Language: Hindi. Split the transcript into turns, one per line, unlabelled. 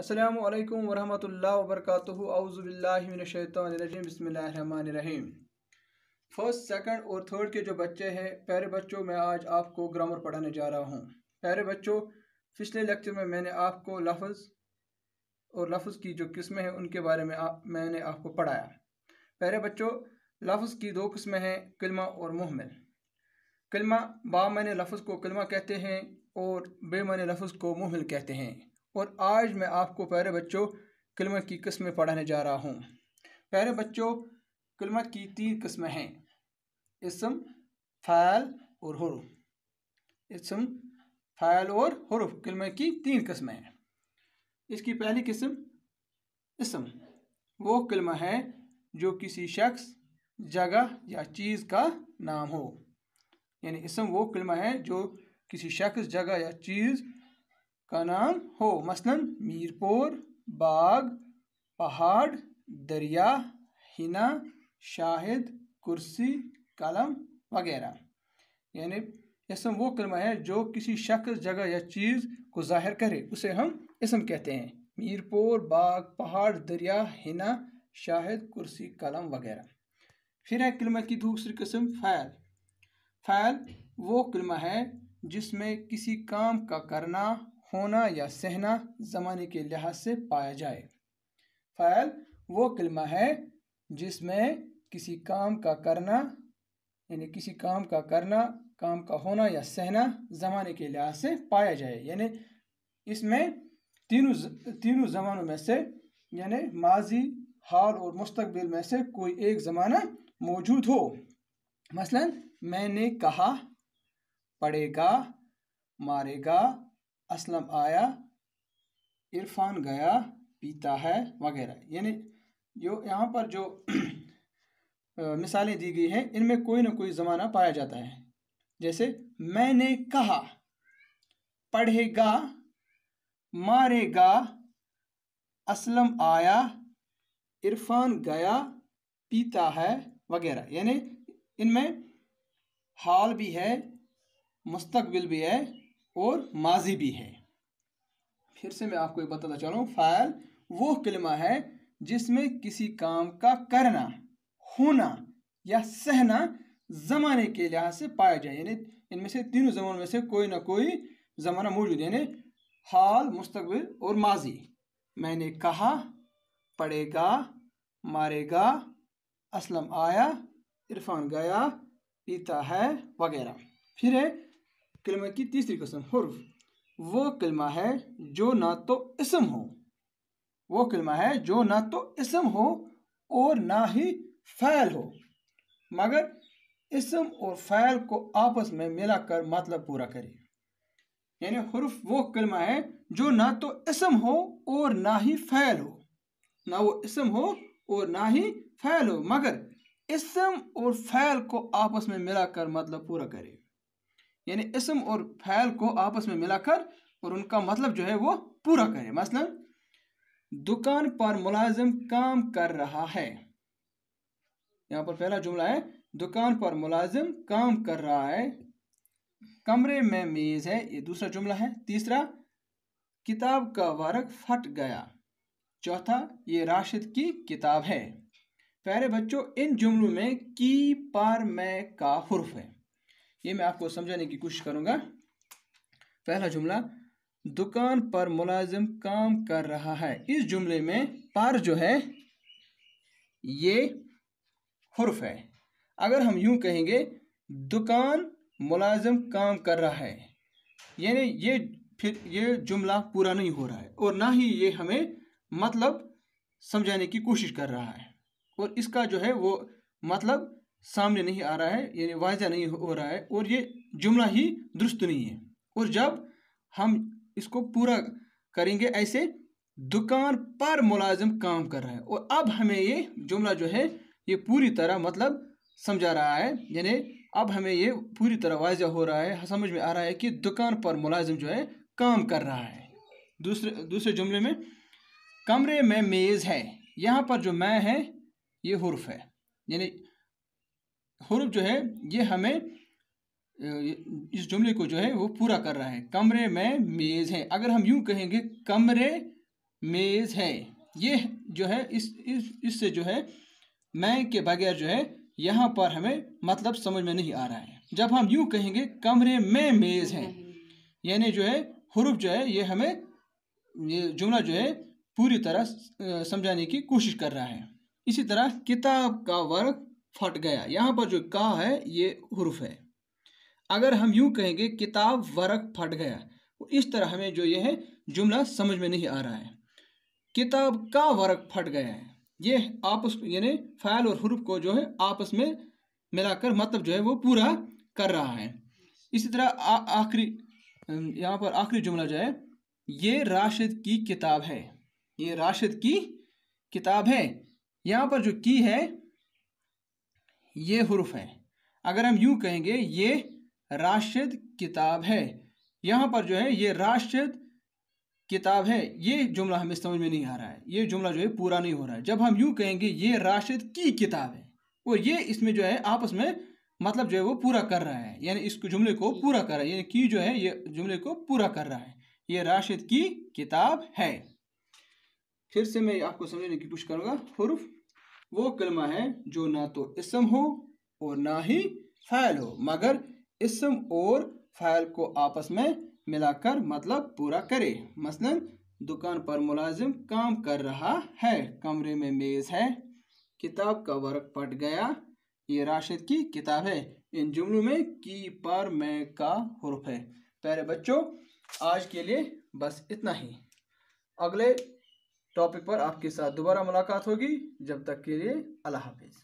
असलम वरहमल वबरक अउज़बिल्लिमिनशैतरजीम बसमीम फर्स्ट सेकंड और थर्ड के जो बच्चे हैं प्यारे बच्चों मैं आज आपको ग्रामर पढ़ाने जा रहा हूँ प्यारे बच्चों पिछले लेक्चर में मैंने आपको लफ्ज़ और लफ्ज़ की जो किस्में हैं उनके बारे में आप मैंने आपको पढ़ाया प्यारे बच्चों लफ्ज़ की दो किस्में हैं कलमा और मुहमिल कलमा बा मैंने लफ्ज़ को कलमा कहते हैं और बे मैंने लफ्ज़ को मुहमिल कहते हैं और आज मैं आपको प्यारे बच्चों कलमा की किस्में पढ़ाने जा रहा हूँ प्यारे बच्चों कलमा की तीन किस्में हैं इसम फ़ैल और हरूफ इसम फ़ैल और हरूफ कलमे की तीन किस्में हैं इसकी पहली किस्म इसम वो कलमा है जो किसी शख्स जगह या चीज़ का नाम हो यानी इसम वो कलमा है जो किसी शख्स जगह या चीज़ का नाम हो मसलन मीरपुर बाग पहाड़ दरिया हिना शाहिद कुर्सी कलम वगैरह यानी इसम वो कलमा है जो किसी शख्स जगह या चीज़ को जाहिर करे उसे हम इसम कहते हैं मीरपुर बाग पहाड़ दरिया हिना शाहिद कुर्सी कलम वगैरह फिर है कलमा की दूसरी किस्म फ़ैल फ़ैल वो कलमा है जिसमें किसी काम का करना होना या सहना ज़माने के लिहाज से पाया जाए फ़ैल वो कलमा है जिसमें किसी काम का करना यानी किसी काम का करना काम का होना या सहना ज़माने के लिहाज से पाया जाए यानी इसमें तीनों तीनों ज़मानों में से यानी माजी हाल और मुस्तबिल में से कोई एक ज़माना मौजूद हो मसलन मैंने कहा पढ़ेगा मारेगा असलम आया इरफान गया पीता है वगैरह यानी जो यहाँ पर जो मिसालें दी गई हैं इनमें कोई ना कोई ज़माना पाया जाता है जैसे मैंने कहा पढ़ेगा मारेगा असलम आया इरफान गया पीता है वगैरह यानी इनमें हाल भी है मुस्तकबिल भी है और माजी भी है फिर से मैं आपको एक बताता हूँ फ़ायल वो कलमा है जिसमें किसी काम का करना होना या सहना ज़माने के लिहाज से पाया जाए यानी इनमें से तीनों ज़मानों में से कोई ना कोई ज़माना मौजूद यानी हाल मुस्तबिल और माजी मैंने कहा पढ़ेगा मारेगा असलम आया इरफान गया पीता है वगैरह फिर है कलमा की तीसरी कस्म हर्फ वो कलमा है जो ना तो इसम हो वो कलमा है जो ना तो इसम हो और ना ही फ़ैल हो मगर इसम और फ़ैल को आपस में मिलाकर मतलब पूरा करे यानी हर्फ वो कलमा है जो ना तो इसम हो और ना ही फ़ैल हो ना वो इसम हो और ना ही फ़ैल हो मगर इसम और फ़ैल को आपस में मिलाकर मतलब पूरा करे यानी इसम और फैल को आपस में मिलाकर और उनका मतलब जो है वो पूरा करें मसलन दुकान पर मुलाजिम काम कर रहा है यहाँ पर पहला जुमला है दुकान पर मुलाजिम काम कर रहा है कमरे में मेज़ है ये दूसरा जुमला है तीसरा किताब का वर्क फट गया चौथा ये राशिद की किताब है प्यारे बच्चों इन जुमलों में की पर मैं का हर्फ है ये मैं आपको समझाने की कोशिश करूँगा पहला जुमला दुकान पर मुलाजिम काम कर रहा है इस जुमले में पर जो है ये हर्फ है अगर हम यूं कहेंगे दुकान मुलाजिम काम कर रहा है यानी ये फिर ये जुमला पूरा नहीं हो रहा है और ना ही ये हमें मतलब समझाने की कोशिश कर रहा है और इसका जो है वो मतलब सामने नहीं आ रहा है यानी वाजा नहीं हो रहा है और ये जुमला ही दुरुस्त नहीं है और जब हम इसको पूरा करेंगे ऐसे दुकान पर मुलाजिम काम कर रहा है और अब हमें ये जुमला जो है ये पूरी तरह मतलब समझा रहा है यानी अब हमें ये पूरी तरह वाजह हो रहा है समझ में आ रहा है कि दुकान पर मुलाजिम जो है काम कर रहा है दूसरे दूसरे जुमले में कमरे में मेज़ है यहाँ पर जो मैं है ये हर्फ है यानी हरूफ जो है ये हमें इस जुमले को जो है वो पूरा कर रहा है कमरे में मेज़ है अगर हम यूं कहेंगे कमरे मेज़ है ये जो है इस इस इससे जो है मैं के बगैर जो है यहाँ पर हमें मतलब समझ में नहीं आ रहा है जब हम यूं कहेंगे कमरे में मेज़ है यानी जो है हरूफ जो है ये हमें ये जुमला जो है पूरी तरह समझाने की कोशिश कर रहा है इसी तरह किताब का वर्ग फट गया यहाँ पर जो का है ये हरूफ है अगर हम यूं कहेंगे किताब वरक फट गया तो इस तरह हमें जो ये है जुमला समझ में नहीं आ रहा है किताब का वर्क फट गया है ये आपस यानी फ़ैल और हरूफ को जो है आपस में मिलाकर मतलब जो है वो पूरा कर रहा है इसी तरह आखिरी यहाँ पर आखिरी जुमला जो है ये राशिद की किताब है ये राशिद की किताब है यहाँ पर जो की है ये हरूफ हैं अगर हम यूँ कहेंगे ये राशिद किताब है यहाँ पर जो है ये राशिद किताब है ये जुमला हमें समझ में नहीं आ रहा है ये जुमला जो है पूरा नहीं हो रहा है जब हम यूँ कहेंगे ये राशिद की किताब है और ये इसमें जो है आपस में मतलब जो है वो पूरा कर रहा है यानी इस जुमले को पूरा कर रहा है यानी की जो है ये जुमले को पूरा कर रहा है ये राशिद की किताब है फिर से मैं आपको समझने की कोशिश करूँगा हरूफ वो कलमा है जो ना तो इसम हो और ना ही फ़ैल हो मगर इसम और फ़ैल को आपस में मिलाकर मतलब पूरा करे मसलन दुकान पर मुलाजिम काम कर रहा है कमरे में मेज़ है किताब का वर्क पट गया ये राशिद की किताब है इन जुमलों में की पर मैं का हरफ है प्यारे बच्चों आज के लिए बस इतना ही अगले टॉपिक पर आपके साथ दोबारा मुलाकात होगी जब तक के लिए अल्लाह हाफिज़